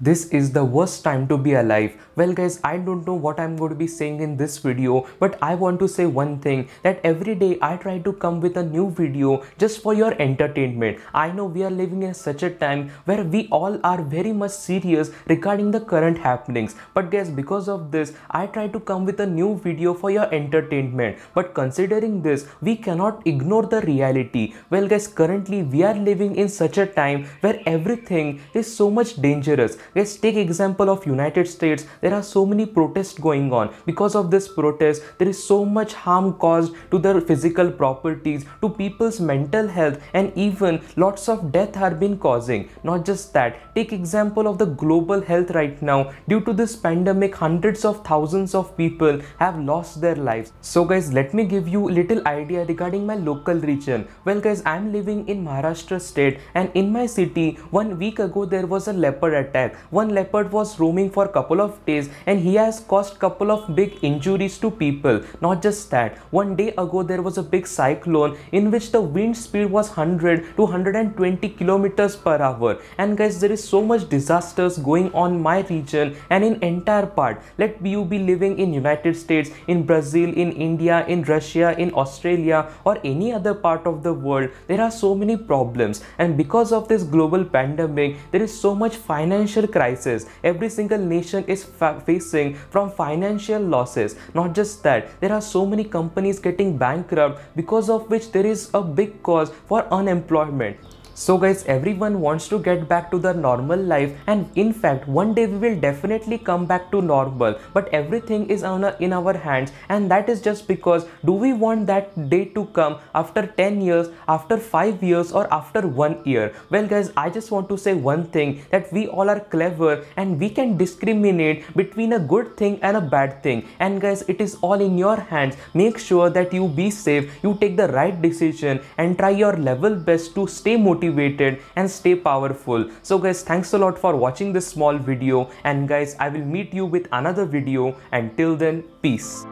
this is the worst time to be alive well guys i don't know what i'm going to be saying in this video but i want to say one thing that every day i try to come with a new video just for your entertainment i know we are living in such a time where we all are very much serious regarding the current happenings but guys because of this i try to come with a new video for your entertainment but considering this we cannot ignore the reality well guys currently we are living in such a time where everything is so much dangerous Let's take example of United States. There are so many protests going on. Because of this protest, there is so much harm caused to their physical properties, to people's mental health and even lots of death have been causing. Not just that, take example of the global health right now. Due to this pandemic, hundreds of thousands of people have lost their lives. So guys, let me give you little idea regarding my local region. Well guys, I'm living in Maharashtra state and in my city, one week ago there was a leopard attack one leopard was roaming for a couple of days and he has caused couple of big injuries to people. Not just that, one day ago there was a big cyclone in which the wind speed was 100 to 120 kilometers per hour. And guys, there is so much disasters going on my region and in entire part. Let you be living in United States, in Brazil, in India, in Russia, in Australia or any other part of the world. There are so many problems and because of this global pandemic, there is so much financial crisis every single nation is facing from financial losses not just that there are so many companies getting bankrupt because of which there is a big cause for unemployment so guys everyone wants to get back to the normal life and in fact one day we will definitely come back to normal but everything is on a, in our hands and that is just because do we want that day to come after 10 years after 5 years or after 1 year well guys I just want to say one thing that we all are clever and we can discriminate between a good thing and a bad thing and guys it is all in your hands make sure that you be safe you take the right decision and try your level best to stay motivated motivated and stay powerful so guys thanks a lot for watching this small video and guys i will meet you with another video Until then peace